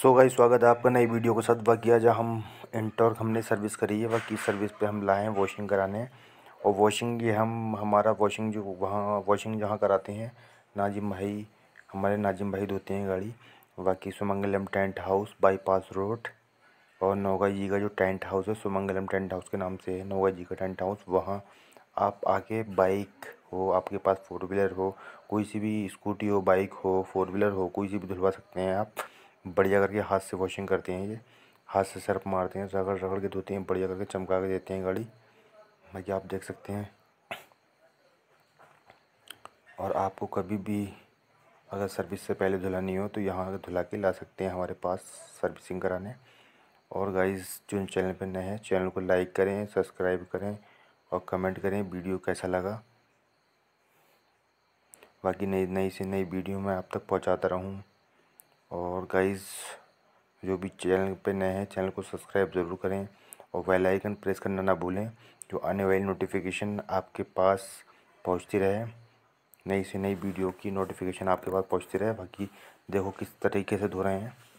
सो गाई स्वागत है आपका नई वीडियो के साथ बाकी आज हम इंटॉर्क हमने सर्विस करी है बाकी सर्विस पे हम लाए हैं वॉशिंग कराने और वॉशिंग ये हम हमारा वॉशिंग जो वहाँ वॉशिंग जहाँ कराते हैं नाजिम भाई हमारे नाजिम भाई धोते हैं गाड़ी बाकी Sumangalam tent house bypass road और नोगा जी का जो टेंट हाउस है सुमंगलम टेंट हाउस के नाम से है नोगा जी का टेंट हाउस वहाँ आप आके बाइक हो आपके पास फोर व्हीलर हो कोई सी भी स्कूटी हो बाइक हो फोर व्हीलर हो कोई सी भी धुलवा सकते हैं आप बढ़िया करके हाथ से वॉशिंग करते हैं ये हाथ से सर्फ मारते हैं रगड़ रगड़ के धोते हैं बढ़िया करके चमका के देते हैं गाड़ी बाकी आप देख सकते हैं और आपको कभी भी अगर सर्विस से पहले धुलानी हो तो यहाँ आकर धुला के ला सकते हैं हमारे पास सर्विसिंग कराने और गाइस जो चैनल पर नए हैं चैनल को लाइक करें सब्सक्राइब करें और कमेंट करें वीडियो कैसा लगा बाकी नई नई से नई वीडियो मैं आप तक पहुँचाता रहूँ और गाइस जो भी चैनल पे नए हैं चैनल को सब्सक्राइब ज़रूर करें और बेल आइकन प्रेस करना ना भूलें जो आने वाली नोटिफिकेशन आपके पास पहुंचती रहे नई से नई वीडियो की नोटिफिकेशन आपके पास पहुंचती रहे बाकी देखो किस तरीके से धो रहे हैं